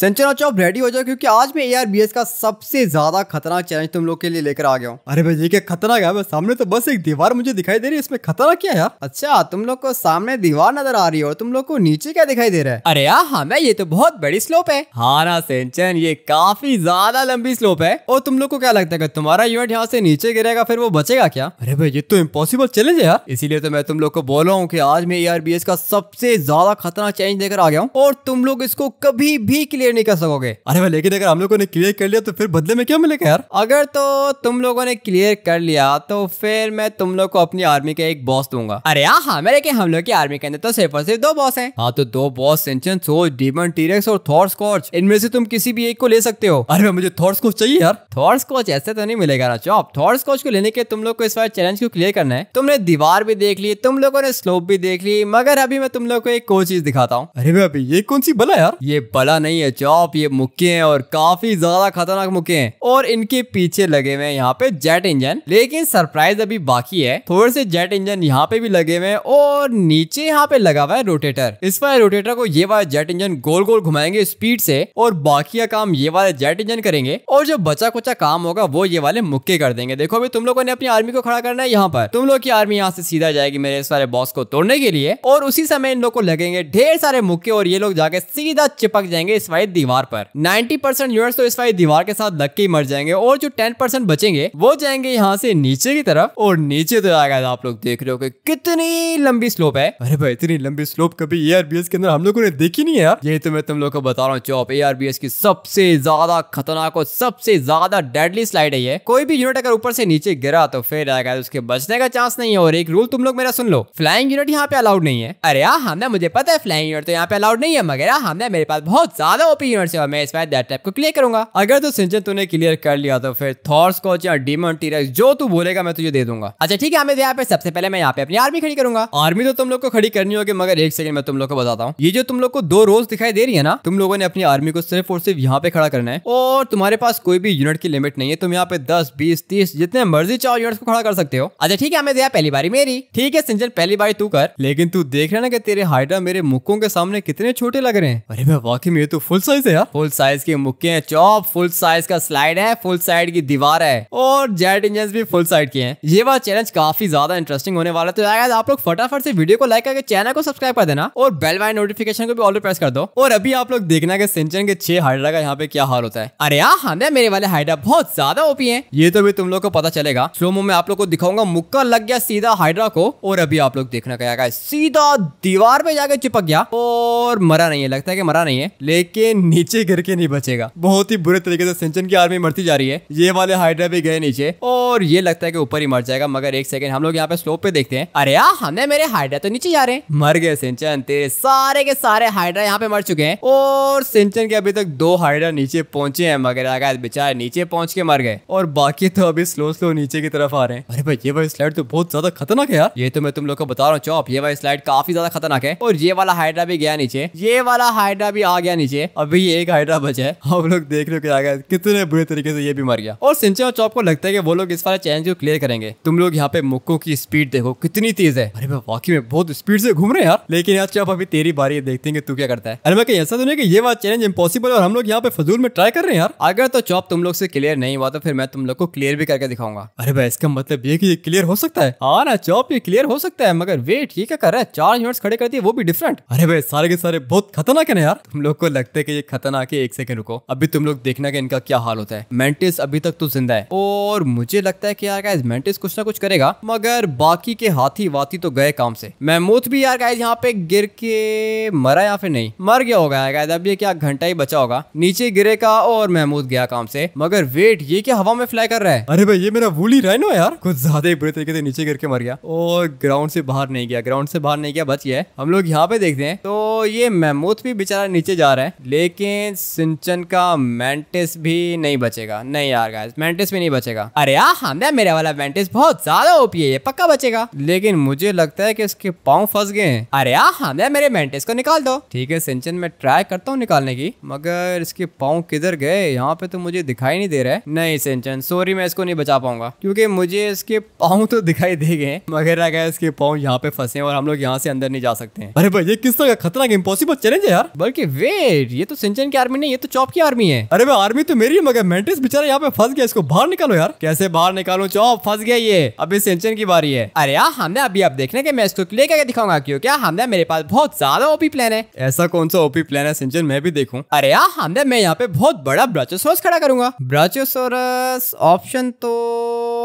century चौप ready हो जाओ क्योंकि आज मैं एआरबीएस का सबसे ज्यादा खतरनाक चैलेंज तुम लोग के लिए लेकर आ गया हूँ अरे भाई ये खतरनाक है सामने तो बस एक दीवार मुझे दिखाई दे रही है इसमें खतरनाक क्या यार अच्छा तुम लोग को सामने दीवार नजर आ रही है और तुम लोग को नीचे क्या दिखाई दे रहा है अरे यार हमें हाँ, ये तो बहुत बड़ी स्लोप है हाँ ना सेंचन ये काफी ज्यादा लंबी स्लोप है और तुम लोग को क्या लगता है तुम्हारा यूनिट यहाँ से नीचे गिरेगा फिर वो बचेगा क्या अरे भाई ये तो इम्पोसिबल चैलेंज है यार इसीलिए तो मैं तुम लोग को बोल रहा हूँ की आज मैं एआरबीएस का सबसे ज्यादा खतरनाक चैलेंज लेकर आ गया हूँ और तुम लोग इसको कभी भी क्लियर नहीं कर सकोगे अरे भाई लेकिन अगर हम लोगों ने क्लियर कर लिया तो फिर बदले में क्या मिलेगा यार अगर तो तुम लोगों ने क्लियर कर लिया तो फिर मैं तुम लोग को अपनी आर्मी का एक बॉस दूंगा अरे हाँ मेरे के हम लोग की आर्मी के अंदर तो सिर्फ और सिर्फ दो बॉस है हाँ तो दो बॉस सेंचन डीमन टीरेक्स और थॉर स्कॉच इनमें से तुम किसी भी एक को ले सकते हो अरे मुझे थॉर स्कॉच चाहिए यार थॉर स्कॉच ऐसे तो नहीं मिलेगा ना चौप थॉर स्कॉच को लेने के तुम लोग को इस बार चैलेंज को क्लियर करना है तुमने दीवार भी देख ली तुम लोगों ने स्लोप भी देख ली मगर अभी मैं तुम लोग को एक और चीज दिखाता हूँ अरे भाई ये कौन सी बला यार ये बला नहीं है चौप ये मुक्के हैं और काफी ज्यादा खतरनाक मुक्के हैं और इनके पीछे लगे हुए हैं यहाँ पे जेट इंजन लेकिन सरप्राइज अभी बाकी है थोड़े से जेट इंजन यहाँ पे भी लगे हुए हैं और नीचे यहाँ पे लगा हुआ है रोटेटर इस वाले रोटेटर को ये वाला जेट इंजन गोल गोल घुमाएंगे स्पीड से और बाकी का काम ये वाले जेट इंजन करेंगे और जो बचा कुचा काम होगा वो ये वाले मुक्के कर देंगे देखो अभी तुम लोगों ने अपनी आर्मी को खड़ा करना है यहाँ पर तुम लोग की आर्मी यहाँ से सीधा जाएगी मेरे इस वाले बॉस को तोड़ने के लिए और उसी समय इन लोग को लगेंगे ढेर सारे मुक्के और ये लोग जाके सीधा चिपक जाएंगे इस वाले वाली दीवार पर 90 परसेंट यूनिट तो इस वाली दीवार के साथ लग के ही मर जाएंगे और जो 10 परसेंट बचेंगे वो जाएंगे यहाँ से नीचे की तरफ और नीचे तो आएगा आप लोग देख रहे हो कि कितनी लंबी स्लोप है अरे भाई इतनी लंबी स्लोप कभी ए के अंदर हम लोगों ने देखी नहीं है यार यही तो मैं तुम लोग को बता रहा हूँ चौप ए की सबसे ज्यादा खतरनाक और सबसे ज्यादा डेडली स्लाइड है ये कोई भी यूनिट अगर ऊपर से नीचे गिरा तो फिर आएगा उसके बचने का चांस नहीं है और एक रूल तुम लोग मेरा सुन लो फ्लाइंग यूनिट यहाँ पे अलाउड नहीं है अरे यार हाँ, हमने मुझे पता है फ्लाइंग यूनिट तो यहाँ पे अलाउड नहीं है मगर हाँ, हमने मेरे पास बहुत ज्यादा ओपी यूनिट और मैं इस बार दैट टाइप को क्लियर करूंगा अगर तो सिंचन तूने क्लियर कर लिया तो फिर थॉर्स कोच या डीमन टीरक्स जो तू बोलेगा मैं तुझे दे दूंगा अच्छा ठीक है हमें यहाँ पे सबसे पहले मैं यहाँ पे अपनी आर्मी खड़ी करूंगा आर्मी तो तुम लोग को खड़ी करनी होगी मगर एक सेकंड मैं तुम लोग को बताता हूँ ये जो तुम लोग को दो रोज दिखाई दे रही है ना तुम लोगों ने अपनी आर्मी को सिर्फ और सिर्फ यहाँ पे खड़ा करना है और तुम्हारे पास कोई भी यूनिट की लिमिट नहीं है तुम यहाँ पे दस बीस तीस जितने मर्जी चार यूनिट को खड़ा कर सकते हो अच्छा ठीक है हमें पहली बारी मेरी ठीक है सिंचन पहली बारी तू कर लेकिन तू देख रहे ना कि तेरे हाइड्रा मेरे मुक्कों के सामने कितने छोटे लग रहे हैं अरे मैं वाकई में तो फुल साइज है यार फुल साइज की मुक्के हैं चौप फुल साइज का स्लाइड है फुल साइड की दीवार है और जेट इंजन भी फुल साइड के हैं ये वाला चैलेंज काफी ज्यादा इंटरेस्टिंग होने वाला है तो आप लोग फटाफट से वीडियो को लाइक करके चैनल को सब्सक्राइब कर देना और बेल वाइन नोटिफिकेशन को भी ऑलरेडी प्रेस कर दो और अभी आप लोग देखना के सिंचन के छह हाइड्रा का यहाँ पे क्या हाल होता है अरे यहाँ हमें मेरे वाले हाइड्रा बहुत ज्यादा ओपी है ये तो भी तुम लोग को पता चलेगा स्लोमो में आप लोग को दिखाऊंगा मुक्का लग गया सीधा हाइड्रा को और अभी आप लोग देखना क्या सीधा दीवार पे जाके चिपक गया और मरा नहीं है लगता है कि मरा नहीं है लेकिन नीचे गिर के नहीं बचेगा बहुत ही बुरे तरीके से सिंचन की आर्मी मरती जा रही है ये वाले हाइड्रा भी गए नीचे और ये लगता है कि ऊपर ही मर जाएगा मगर एक सेकंड हम लोग यहाँ पे स्लोप पे देखते हैं अरे यार हमने मेरे हाइड्रा तो नीचे जा रहे हैं मर गए सिंचन तेरे सारे के सारे हाइड्रा यहाँ पे मर चुके हैं और सिंचन के अभी तक दो हाइड्रा नीचे पहुंचे हैं मगर आगे बेचारे नीचे पहुंच के मर गए और बाकी तो अभी स्लो स्लो नीचे की तरफ आ रहे हैं अरे भाई ये वाली स्लाइड तो बहुत ज्यादा खतरनाक है यार ये तो मैं तुम लोग को बता रहा हूँ चौप ये वाली स्लाइड काफी ज्यादा खतरनाक है और ये वाला हाइड्रा भी गया नीचे ये वाला हाइड्रा भी आ गया नीचे अभी एक हाइड्रा बचा है हम लोग देख हो क्या गया कितने बुरे तरीके से ये भी मर गया और सिंचा और चौप को लगता है कि वो लोग इस वाला चैलेंज को क्लियर करेंगे तुम लोग यहाँ पे मुक्को की स्पीड देखो कितनी तेज है अरे भाई वाकई में बहुत स्पीड से घूम रहे हैं यार लेकिन यार चौप अभी तेरी बारी है देखते हैं तू क्या करता है अरे मैं कहीं ऐसा तो नहीं की ये बात चैलेंज इम्पॉसिबल और हम लोग यहाँ पे फजूल में ट्राई कर रहे हैं यार अगर तो चौप तुम लोग से क्लियर नहीं हुआ तो फिर मैं तुम लोग को क्लियर भी करके दिखाऊंगा अरे भाई इसका मतलब ये की ये क्लियर हो सकता है हाँ ना चौप ये क्लियर हो सकता है मगर वेट ये क्या कर रहा है चार यूनिट खड़े करती है वो भी डिफरेंट अरे भाई सारे के सारे बहुत खतरनाक है ना यार तुम लोग को लगता है देके ये खतन आके एक सेकंड रुको अभी तुम लोग देखना कि इनका क्या हाल होता है मेंटिस अभी तक तो जिंदा है और मुझे लगता है कि यार गाइस मेंटिस कुछ ना कुछ करेगा मगर बाकी के हाथी वाथी तो गए काम से महमूद भी यार गाइस यहाँ पे गिर के मरा या फिर नहीं मर गया होगा यार गाइस अब ये क्या घंटा ही बचा होगा नीचे गिरे का और महमूद गया काम से मगर वेट ये क्या हवा में फ्लाई कर रहा है अरे भाई ये मेरा वूली राइनो यार कुछ ज्यादा ही बुरे तरीके से नीचे गिर के मर गया और ग्राउंड से बाहर नहीं गया ग्राउंड से बाहर नहीं गया बच गया हम लोग यहाँ पे देखते हैं तो ये महमूद भी बेचारा नीचे जा रहा है लेकिन सिंचन का मेंटिस भी नहीं बचेगा नहीं यार गाइस मेंटिस भी नहीं बचेगा अरे यार हमने मेरा वाला मेंटिस बहुत ज्यादा ओपी है ये पक्का बचेगा लेकिन मुझे लगता है कि उसके पाँव फंस गए हैं अरे यार हमने मेरे मेंटिस को निकाल दो ठीक है सिंचन मैं ट्राई करता हूँ निकालने की मगर इसके पाँव किधर गए यहाँ पे तो मुझे दिखाई नहीं दे रहा है नहीं सिंचन सॉरी मैं इसको नहीं बचा पाऊंगा क्योंकि मुझे इसके पाँव तो दिखाई दे गए मगर आ गया इसके पाँव यहाँ पे फंसे और हम लोग यहाँ से अंदर नहीं जा सकते हैं अरे भाई ये किस तरह का खतरा इम्पोसिबल चैलेंज है यार बल्कि वेट ये ये तो सिंचन की आर्मी नहीं ये तो चौप की आर्मी है अरे भाई आर्मी तो मेरी मगर मेंटिस बेचारा यहाँ पे फंस गया इसको बाहर निकालो यार कैसे बाहर निकालो चौप फंस गया ये अभी सिंचन की बारी है अरे यार हमने अभी आप देखने के मैं इसको क्लियर करके दिखाऊंगा क्यों क्या हमने मेरे पास बहुत ज्यादा ओपी प्लान है ऐसा कौन सा ओपी प्लान है सिंचन मैं भी देखूँ अरे यार हमने मैं यहाँ पे बहुत बड़ा ब्राचोसोरस खड़ा करूंगा ब्राचोसोरस ऑप्शन तो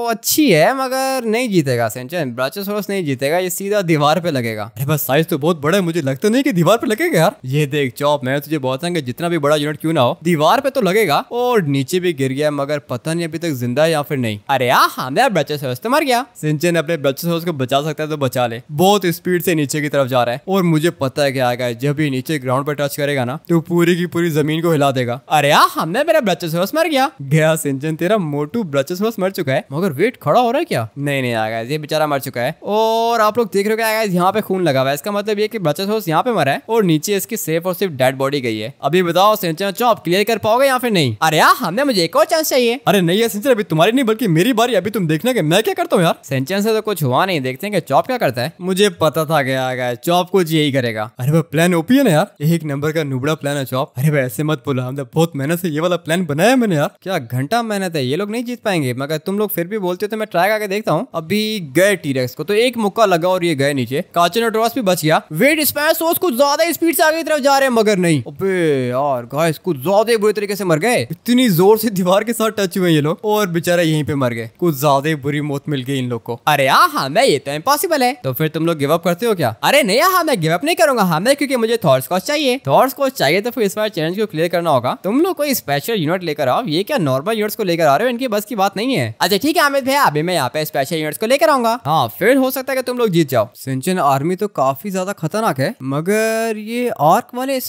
अच्छी है मगर नहीं जीतेगा सिंचन ब्राचोसोरस नहीं जीतेगा ये सीधा दीवार पे लगेगा अरे बस साइज तो बहुत बड़ा है मुझे लगता नहीं कि दीवार पे लगेगा यार ये देख चौप मैं तुझे बहुत कि जितना भी बड़ा यूनिट क्यों ना हो दीवार पे तो लगेगा और नीचे भी गिर गया मगर पता नहीं अभी तक जिंदा है या फिर नहीं अरे हाँ, मैं मेरा ब्राचोसोरस तो मर गया सिंचन अपने ब्राचोसोरस को बचा सकता है तो बचा ले बहुत स्पीड से नीचे की तरफ जा रहा है और मुझे पता है क्या आएगा जब भी नीचे ग्राउंड पर टच करेगा ना तो पूरी की पूरी जमीन को हिला देगा अरे हमने हाँ, मेरा ब्राचोसोरस मर गया गया सिंचन तेरा मोटू ब्राचोसोरस मर चुका है मगर पर वेट खड़ा हो रहा है क्या नहीं नहीं आगा ये बेचारा मर चुका है और आप लोग देख रहे हो क्या यहाँ पे खून लगा हुआ है इसका मतलब ये कि बच्चा सोस यहाँ पे मरा है और नीचे इसकी सेफ और सिर्फ डेड बॉडी गई है अभी बताओ सिंचन चो आप क्लियर कर पाओगे या फिर नहीं अरे यार हमने मुझे एक और चांस चाहिए अरे नहीं है सिंचन अभी तुम्हारी नहीं बल्कि मेरी बारी अभी तुम देखना कि मैं क्या करता हूँ यार सिंचन से तो कुछ हुआ नहीं देखते हैं कि चौप क्या करता है मुझे पता था गया गया चौप कुछ यही करेगा अरे वो प्लान ओपी है ना यार एक नंबर का नुबड़ा प्लान है चौप अरे भाई ऐसे मत बोला हमने बहुत मेहनत से ये वाला प्लान बनाया मैंने यार क्या घंटा मेहनत है ये लोग नहीं जीत पाएंगे मगर तुम लोग फिर भी भी बोलते थे मैं ट्राई करके देखता हूँ अभी गए टीरेक्स को तो एक मुक्का लगा और ये गए नीचे काचन और भी बच गया वेट स्पैश सोर्स कुछ ज्यादा स्पीड से आगे की तरफ जा रहे हैं मगर नहीं अबे यार गाइस कुछ ज्यादा बुरे तरीके से मर गए इतनी जोर से दीवार के साथ टच हुए ये लोग और बेचारा यहीं पे मर गए कुछ ज्यादा बुरी मौत मिल गई इन लोग को अरे हाँ, हाँ मैं ये तो इम्पॉसिबल है तो फिर तुम लोग गिव अप करते हो क्या अरे नहीं हाँ मैं गिव अप नहीं करूंगा हाँ मैं क्योंकि मुझे थॉर्स कॉस्ट चाहिए थॉर्स कॉस्ट चाहिए तो फिर इस बार चैलेंज को क्लियर करना होगा तुम लोग कोई स्पेशल यूनिट लेकर आओ ये क्या नॉर्मल यूनिट को लेकर आ रहे हो इनकी बस की बात नहीं है अच्छा ठीक है अमित भैया अभी मैं यहाँ पे स्पेशल यूनिट्स को लेकर आऊंगा हाँ फिर हो सकता है कि तुम लोग जीत जाओ सिंचन आर्मी तो काफी ज्यादा खतरनाक है मगर ये आर्क वाले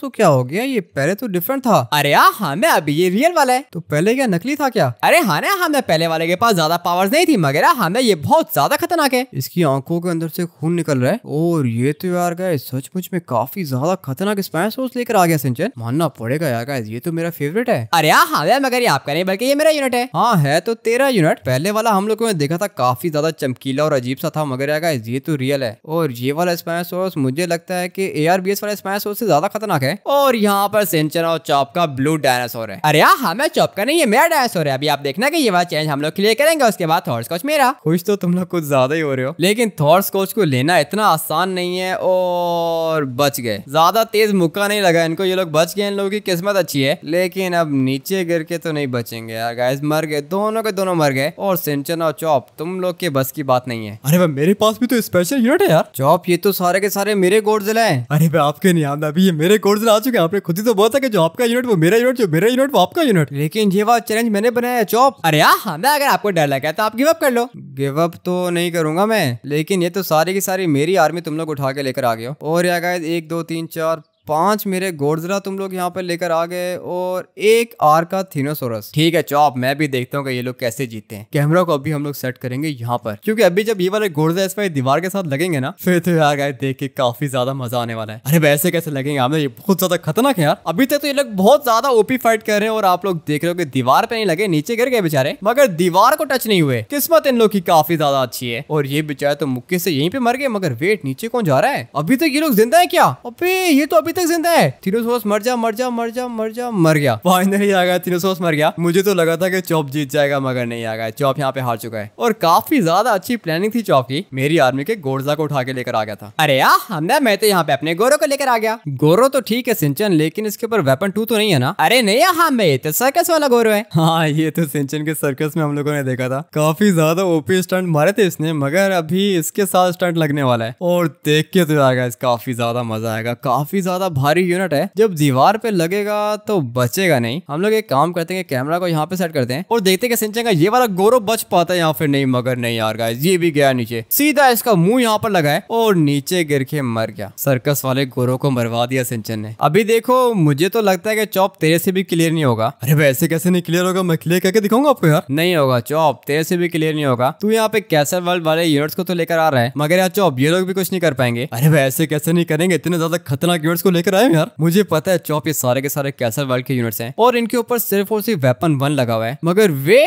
को क्या हो गया ये पहले तो डिफरेंट था अरे यार हमें हाँ, अभी ये रियल वाला है तो पहले क्या नकली था क्या अरे हाँ ना हमें हाँ, पहले वाले के पास ज्यादा पावर नहीं थी मगर हमें हाँ, ये बहुत ज्यादा खतरनाक है इसकी आंखों के अंदर से खून निकल रहा है और ये तो यार गए सचमुच में काफी ज्यादा खतरनाक स्पैंस लेकर आ गया सिंचन मानना पड़ेगा यार ये तो मेरा फेवरेट है अरे हाँ मगर ये आपका नहीं बल्कि ये मेरा यूनिट है हाँ है तो तेरा यूनिट बट पहले वाला हम लोगों ने देखा था काफी ज्यादा चमकीला और अजीब सा था मगर यार ये तो रियल है और ये वाला स्मैश सोर्स मुझे लगता है कि एआरबीएस वाला स्मैश सोर्स से ज्यादा खतरनाक है और यहाँ पर सेंचर और चॉप का ब्लू डायनासोर है अरे यार हमें हाँ, चॉप का नहीं है मेरा डायनासोर है अभी आप देखना कि ये वाला चेंज हम लोग क्लियर करेंगे उसके बाद थॉर्स कोच मेरा खुश तो तुम लोग कुछ ज्यादा ही हो रहे हो लेकिन थॉर्स कोच को लेना इतना आसान नहीं है और बच गए ज्यादा तेज मुक्का नहीं लगा इनको ये लोग बच गए इन लोगों की किस्मत अच्छी है लेकिन अब नीचे गिर के तो नहीं बचेंगे यार गाइस मर गए दोनों के दोनों मर गए है और सिंचन और चॉप तुम लोग के बस की बात नहीं है अरे भाई मेरे पास भी तो स्पेशल यूनिट है यार चॉप ये तो सारे के सारे मेरे गोडजिला है अरे भाई आपके नियाम अभी ये मेरे गोडजिला आ चुके हैं आपने खुद ही तो बोलता है जो आपका यूनिट वो मेरा यूनिट जो मेरा यूनिट वो आपका यूनिट लेकिन ये वाला चैलेंज मैंने बनाया है चॉप अरे यहाँ मैं अगर आपको डर लगा तो आप गिव अप कर लो गिव अप तो नहीं करूंगा मैं लेकिन ये तो सारी की सारी मेरी आर्मी तुम लोग उठा के लेकर आ गए हो और यार एक दो तीन चार पांच मेरे गोडजरा तुम लोग यहाँ पर लेकर आ गए और एक आर का थीनोसोरस ठीक है चौप मैं भी देखता हूँ ये लोग कैसे जीते हैं कैमरा को अभी हम लोग सेट करेंगे यहाँ पर क्योंकि अभी जब ये वाले गोडजरा इस दीवार के साथ लगेंगे ना फिर तो यार गए देख के काफी ज्यादा मजा आने वाला है अरे वैसे कैसे लगेंगे आपने ये बहुत ज्यादा खतरनाक है यार अभी तक तो ये लोग बहुत ज्यादा ओपी फाइट कर रहे हैं और आप लोग देख रहे हो कि दीवार पे नहीं लगे नीचे गिर गए बेचारे मगर दीवार को टच नहीं हुए किस्मत इन लोग की काफी ज्यादा अच्छी है और ये बेचारे तो मुक्के से यहीं पे मर गए मगर वेट नीचे कौन जा रहा है अभी तक तो ये लोग जिंदा है क्या अभी ये तो अभी तक जिंदा है थीनोसोरस मर जा मर जा मर जा मर जा मर गया फाइनली आ गया थीनोसोरस मर गया मुझे तो लगा था कि चौप जीत जाएगा मगर नहीं आ गया चौप यहाँ पे हार चुका है और काफी ज्यादा अच्छी प्लानिंग थी चौप की मेरी आर्मी के गोरजा को उठा के लेकर आ गया था अरे यार हमने मैं तो यहाँ पे अपने गोरो को लेकर आ गया गोरो तो ठीक है सिंचन लेकिन इसके ऊपर वेपन टू तो नहीं है ना अरे नहीं हाँ मैं ये तो सर्कस वाला गोरो है हाँ ये तो सिंचन के सर्कस में हम लोगों ने देखा था काफी ज्यादा ओपी स्टंट मारे थे इसने मगर अभी इसके साथ स्टंट लगने वाला है और देख के तो आएगा काफी ज्यादा मजा आएगा काफी ज्यादा ज्यादा भारी यूनिट है जब दीवार पे लगेगा तो बचेगा नहीं हम लोग एक काम करते हैं कैमरा को यहाँ पे सेट करते हैं और देखते हैं सिंचन का ये वाला गोरो बच पाता है यहाँ पे नहीं मगर नहीं यार गाइस ये भी गया नीचे सीधा इसका मुंह यहाँ पर लगा है और नीचे गिर के मर गया सर्कस वाले गोरो को मरवा दिया सिंचन ने अभी देखो मुझे तो लगता है कि चौप तेरे से भी क्लियर नहीं होगा अरे वैसे कैसे नहीं क्लियर होगा मैं क्लियर करके दिखाऊंगा आपको यार नहीं होगा चौप तेरे से भी क्लियर नहीं होगा तू यहाँ पे कैसे वर्ल्ड वाले यूनिट्स को तो लेकर आ रहा है मगर यार चौप ये लोग भी कुछ नहीं कर पाएंगे अरे वैसे कैसे नहीं करेंगे इतने ज्यादा खतरनाक यूनिट्स को लेकर आए यार मुझे पता है चौप ये सारे के सारे कैसल वर्ल्ड के यूनिट्स हैं और इनके ऊपर सिर्फ और सिर्फ वेपन वन लगा हुआ है मगर वे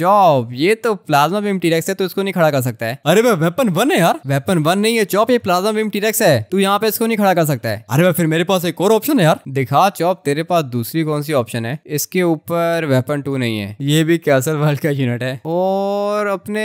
चौप ये तो प्लाज्मा बीम टीरेक्स है तो इसको नहीं खड़ा कर सकता है अरे भाई वेपन वन है यार वेपन वन नहीं है चौप ये प्लाज्मा बीम टीरेक्स है तू यहाँ पे इसको नहीं खड़ा कर सकता है अरे भाई फिर मेरे पास एक और ऑप्शन है यार दिखा चौप तेरे पास दूसरी कौन सी ऑप्शन है इसके ऊपर वेपन टू नहीं है ये भी कैसल वर्ल्ड का यूनिट है और अपने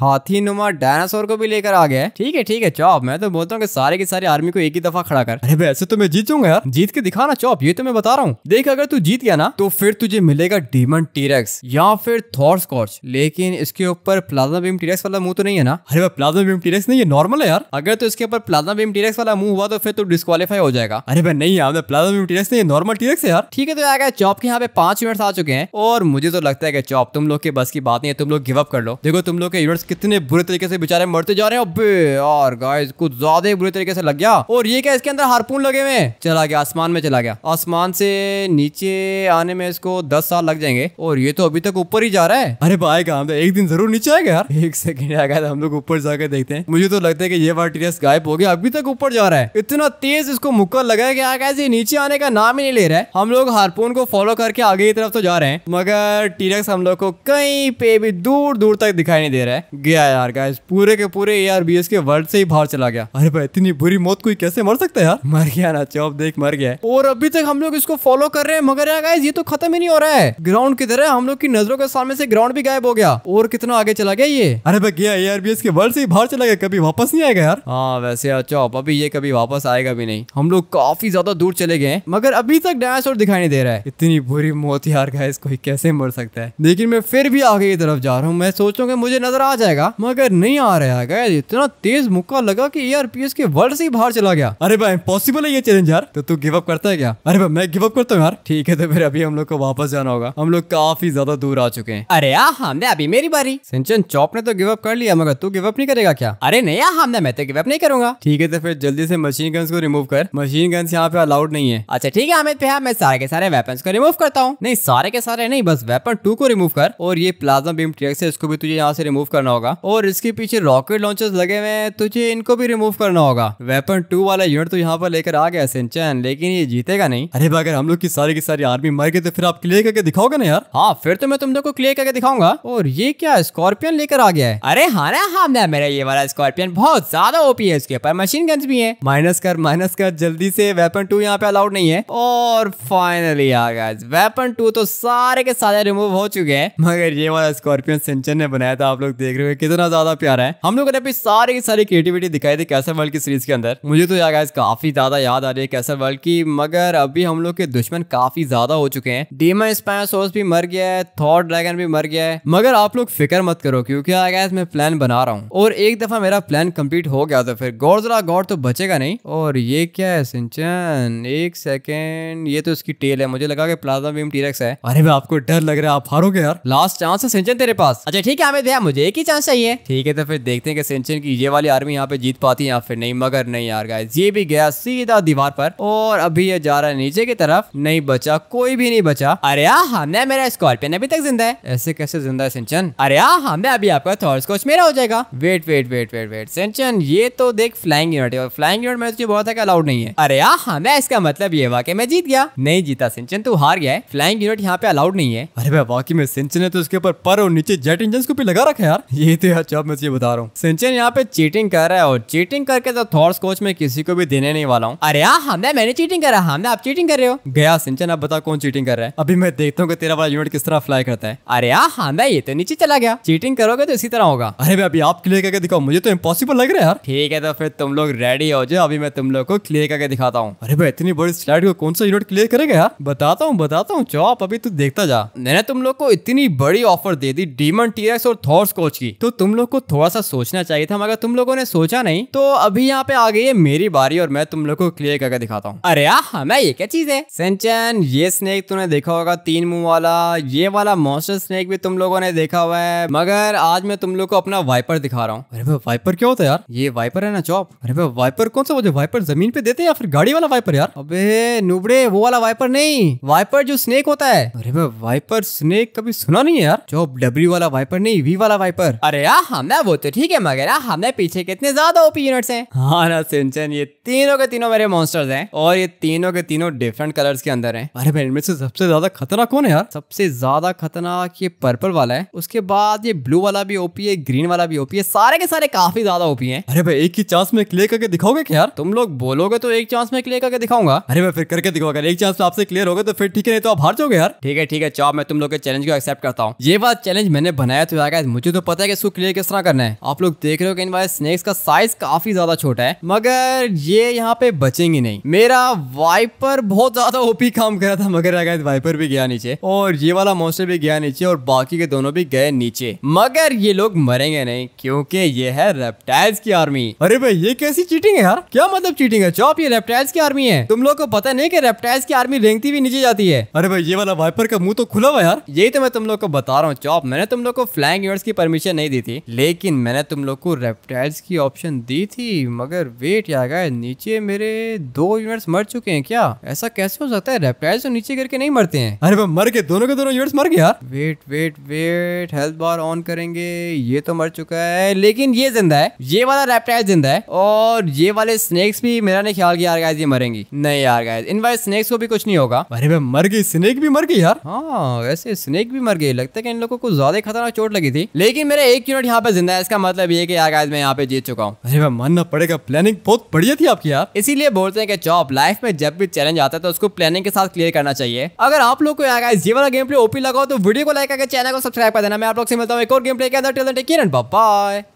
हाथी नुमा डायनासोर को भी लेकर आ गया ठीक है ठीक है चौप मैं तो बोलता हूँ सारे के सारे आर्मी को एक ही दफा खड़ा कर अरे भाई ऐसे इससे तो मैं जीत जाऊंगा यार जीत के दिखाना चौप ये तो मैं बता रहा हूँ देख अगर तू जीत गया ना तो फिर तुझे मिलेगा डीमन टीरेक्स या फिर थॉर स्कॉच लेकिन इसके ऊपर प्लाज्मा बीम टीरेक्स वाला मुंह तो नहीं है ना अरे भाई प्लाज्मा बीम टीरेक्स नहीं है नॉर्मल है यार अगर तो इसके ऊपर प्लाज्मा बीम टीरेक्स वाला मुंह हुआ तो फिर तू तो डिस्कालीफाई हो जाएगा अरे भाई नहीं यार प्लाज्मा बीम टीरेक्स नहीं नॉर्मल टीरेक्स है यार ठीक है तो आ गया चौप के यहाँ पे पांच मिनट आ चुके हैं और मुझे तो लगता है कि चौप तुम लोग के बस की बात नहीं है तुम लोग गिव अप कर लो देखो तुम लोग के यूनिट्स कितने बुरे तरीके से बेचारे मरते जा रहे हैं और गाइस कुछ ज्यादा बुरे तरीके से लग गया और ये क्या इसके अंदर हारपून लग लगे हुए चला गया आसमान में चला गया आसमान से नीचे आने में इसको दस साल लग जाएंगे और ये तो अभी तक ऊपर ही जा रहा है अरे भाई काम तो एक दिन जरूर नीचे आएगा यार एक सेकंड आ गया हम लोग ऊपर जाकर देखते हैं मुझे तो लगता है कि ये वाटीरियस गायब हो गया अभी तक ऊपर जा रहा है इतना तेज इसको मुक्का लगा कि आगे ये नीचे आने का नाम ही नहीं ले रहा है हम लोग हारपोन को फॉलो करके आगे की तरफ तो जा रहे हैं मगर टीरक्स हम लोग को कहीं पे भी दूर दूर तक दिखाई नहीं दे रहा है गया यार गाइस पूरे के पूरे ए आर बी एस के वर्ल्ड से ही बाहर चला गया अरे भाई इतनी बुरी मौत कोई कैसे मर सकता है यार मर गया यार अच्छा अब देख मर गया और अभी तक हम लोग इसको फॉलो कर रहे हैं मगर यार गाइस ये तो खत्म ही नहीं हो रहा है ग्राउंड किधर है हम लोग की नजरों के सामने से ग्राउंड भी गायब हो गया और कितना आगे चला गया ये अरे भाई के वर्ल्ड से बाहर चला गया कभी वापस नहीं आएगा यार हाँ वैसे अच्छा अभी ये कभी वापस आएगा भी नहीं हम लोग काफी ज्यादा दूर चले गए मगर अभी तक डायनासोर दिखाई नहीं दे रहा है इतनी बुरी मौत यार गाइस कोई कैसे मर सकता है लेकिन मैं फिर भी आगे की तरफ जा रहा हूँ मैं सोचूँ की मुझे नजर आ जाएगा मगर नहीं आ रहा है इतना तेज मुक्का लगा की ए के वर्ल्ड से ही बाहर चला गया अरे भाई पॉसिबल ना ये चैलेंज यार तो तू गिव अप करता है क्या अरे मैं गिव अप करता हूँ यार ठीक है तो फिर अभी हम लोग को वापस जाना होगा हम लोग काफी ज्यादा दूर आ चुके हैं अरे यार हमने अभी मेरी बारी सिंचन चौप ने तो गिव अप कर लिया मगर तू गिव अप नहीं करेगा क्या अरे नहीं यार हमने मैं तो गिव अप नहीं करूंगा ठीक है तो फिर जल्दी से मशीन गन्स को रिमूव कर मशीन गन्स यहाँ पे अलाउड नहीं है अच्छा ठीक है अमित भैया मैं सारे के सारे वेपन को रिमूव करता हूँ नहीं सारे के सारे नहीं बस वेपन टू को रिमूव कर और ये प्लाज्मा बीम ट्रैक्स है इसको भी तुझे यहाँ से रिमूव करना होगा और इसके पीछे रॉकेट लॉन्चर्स लगे हुए हैं तुझे इनको भी रिमूव करना होगा वेपन टू वाला यूनिट तो यहाँ पर लेकर लेकर आ गया सिंचन लेकिन ये जीतेगा नहीं अरे अगर हम लोग की सारी की सारी आर्मी मर गए तो फिर आप क्लियर करके दिखाओगे ना यार हाँ फिर तो मैं तुम लोग को क्लियर करके दिखाऊंगा और ये क्या स्कॉर्पियन लेकर आ गया है अरे हाँ हाँ ना मेरा ये वाला स्कॉर्पियन बहुत ज्यादा ओपी है इसके ऊपर मशीन गन्स भी है माइनस कर माइनस कर जल्दी से वेपन टू यहाँ पे अलाउड नहीं है और फाइनली आ गया वेपन टू तो सारे के सारे रिमूव हो चुके हैं मगर ये वाला स्कॉर्पियन सिंचन ने बनाया था आप लोग देख रहे हो कितना ज्यादा प्यारा है हम लोगों ने अपनी सारी की सारी क्रिएटिविटी दिखाई थी कैसे वर्ल्ड की सीरीज के अंदर मुझे तो यार काफी ज्यादा याद आ रही है कैसल वर्ल्ड की मगर अभी हम लोग के दुश्मन काफी ज्यादा हो चुके हैं डीमा स्पैसोर्स भी मर गया है थॉर ड्रैगन भी मर गया है मगर आप लोग फिक्र मत करो क्योंकि आगाज हाँ मैं प्लान बना रहा हूँ और एक दफा मेरा प्लान कम्प्लीट हो गया तो फिर गौरजरा गौर तो बचेगा नहीं और ये क्या है सिंचन एक सेकेंड ये तो उसकी टेल है मुझे लगा कि प्लाज्मा बीम टीरेक्स है अरे भाई आपको डर लग रहा है आप हारोगे यार लास्ट चांस है सिंचन तेरे पास अच्छा ठीक है हमें मुझे एक ही चांस चाहिए ठीक है तो फिर देखते हैं कि सिंचन की ये वाली आर्मी यहाँ पे जीत पाती है या फिर नहीं मगर नहीं यार गाइस ये भी गया सीधा सीधा दीवार पर और अभी ये जा रहा है नीचे की तरफ नहीं बचा कोई भी नहीं बचा अरे हमने मेरा स्कॉर्पियन अभी तक जिंदा है ऐसे कैसे जिंदा है सिंचन अरे हमने अभी आपका थॉर्स स्कोच मेरा हो जाएगा wait wait wait wait wait सिंचन ये तो देख फ्लाइंग यूनिट और फ्लाइंग यूनिट में तुझे तो बहुत अलाउड नहीं है अरे हमें इसका मतलब ये वाकई मैं जीत गया नहीं जीता सिंचन तू हार गया है फ्लाइंग यूनिट यहाँ पे अलाउड नहीं है अरे भाई वाकई में सिंचन ने तो उसके ऊपर पर और नीचे जेट इंजन को भी लगा रखा यार ये तो यार जब मैं तो बता रहा हूँ सिंचन यहाँ पे चीटिंग कर रहा है और चीटिंग करके तो थॉर्स कोच में किसी को भी देने नहीं वाला हूँ अरे यार हाँ, हमने हाँ, मैंने चीटिंग करा हमने हाँ, आप चीटिंग कर रहे हो गया सिंचन आप बताओ कौन चीटिंग कर रहा है अभी मैं देखता हूँ तेरा वाला यूनिट किस तरह फ्लाई करता है अरे यार हमने ये तो नीचे चला गया चीटिंग करोगे तो इसी तरह होगा अरे भाई अभी आप क्लियर करके दिखाओ मुझे तो इम्पॉसिबल लग रहा है यार ठीक है तो फिर तुम लोग रेडी हो जाओ अभी मैं तुम लोग को क्लियर करके दिखाता हूँ अरे भाई इतनी बड़ी स्लाइड को कौन सा यूनिट क्लियर करेगा यार बताता हूँ बताता हूँ चौप अभी तू तो देखता जा मैंने तुम लोग को इतनी बड़ी ऑफर दे दी डीमन एक्स और थॉर्स कोच की तो तुम लोग को थोड़ा सा सोचना चाहिए था मगर तुम लोगों ने सोचा नहीं तो अभी यहाँ पे आ गई है मेरी बारी और मैं तुम लोग को क्लियर करके दिखाता हूँ अरे हमें ये क्या चीज है सेंचन ये स्नेक तुमने देखा होगा तीन मुंह वाला ये वाला मॉस्टर स्नेक भी तुम लोगों ने देखा हुआ है मगर आज मैं तुम लोग को अपना वाइपर दिखा रहा हूँ अरे भाई वाइपर क्या होता है यार ये वाइपर है ना चौप अरे भाई वाइपर कौन सा वो जो वाइपर जमीन पे देते हैं या फिर गाड़ी वाला वाइपर यार अबे नुबड़े वो वाला वाइपर नहीं वाइपर जो स्नेक होता है अरे भाई वाइपर स्नेक कभी सुना नहीं है यार चौप डब्ल्यू वाला वाइपर नहीं वी वाला वाइपर अरे यार हमें वो तो ठीक है मगर यार हमें पीछे कितने ज्यादा ओपी यूनिट्स हैं हाँ ना सिंचन ये तीनों के तीनों मेरे सारे मॉन्स्टर्स हैं और ये तीनों के तीनों डिफरेंट कलर्स के अंदर हैं अरे भाई इनमें से सबसे ज्यादा खतरनाक कौन है यार सबसे ज्यादा खतरनाक ये पर्पल वाला है उसके बाद ये ब्लू वाला भी ओपी है ग्रीन वाला भी ओपी है सारे के सारे काफी ज्यादा ओपी है अरे भाई एक ही चांस में क्लियर करके दिखाओगे क्या यार तुम लोग बोलोगे तो एक चांस में क्लियर करके दिखाऊंगा अरे भाई फिर करके दिखाओ अगर एक चांस में आपसे क्लियर होगा तो फिर ठीक है नहीं तो आप हार जाओगे यार ठीक है ठीक है चौप मैं तुम लोग के चैलेंज को एक्सेप्ट करता हूँ ये बात चैलेंज मैंने बनाया तो यार मुझे तो पता है कि इसको क्लियर किस तरह करना है आप लोग देख रहे हो कि इन वाले स्नेक्स का साइज काफी ज्यादा छोटा है मगर ये यहाँ पे बच बचेंगे नहीं मेरा वाइपर बहुत ज्यादा ओपी काम कर रहा था मगर अगर वाइपर भी गया नीचे और ये वाला मोस्टर भी गया नीचे और बाकी के दोनों भी गए नीचे मगर ये लोग मरेंगे नहीं क्योंकि ये है रेप्टाइल्स की आर्मी अरे भाई ये कैसी चीटिंग है यार क्या मतलब चीटिंग है चौप ये रेप्टाइल्स की आर्मी है तुम लोग को पता नहीं की रेप्टाइल्स की आर्मी रेंगती भी नीचे जाती है अरे भाई ये वाला वाइपर का मुंह तो खुला हुआ यार यही तो मैं तुम लोग को बता रहा हूँ चौप मैंने तुम लोग को फ्लैंग यूनिट्स की परमिशन नहीं दी थी लेकिन मैंने तुम लोग को रेप्टाइल्स की ऑप्शन दी थी मगर वेट यार नीचे मेरे दो यूनिट्स मर चुके हैं क्या ऐसा कैसे हो सकता है रेप्टाइल्स तो नीचे करके नहीं मरते हैं अरे वो मर गए दोनों के दोनों यूनिट्स मर गया wait wait wait health bar on करेंगे ये तो मर चुका है लेकिन ये जिंदा है ये वाला रेप्टाइल जिंदा है और ये वाले स्नेक्स भी मेरा नहीं ख्याल किया यार ये मरेंगे नहीं यार गाइस इन वाले स्नेक्स को भी कुछ नहीं होगा अरे वो मर गई स्नेक भी मर गई यार हाँ वैसे स्नेक भी मर गए लगता है कि इन लोगों को ज्यादा खतरनाक चोट लगी थी लेकिन मेरा एक यूनिट यहाँ पे जिंदा है इसका मतलब ये कि यार गाइस मैं यहाँ पे जीत चुका हूँ अरे भाई मानना पड़ेगा प्लानिंग बहुत बढ़िया थी आपकी यार इसीलिए इसीलिए बोलते हैं कि जॉब लाइफ में जब भी चैलेंज आता है तो उसको प्लानिंग के साथ क्लियर करना चाहिए अगर आप लोग को ये वाला गेम प्ले ओपी लगाओ तो वीडियो को लाइक करके चैनल को सब्सक्राइब कर देना मैं आप लोग से मिलता हूँ एक और गेम प्ले के अंदर बाय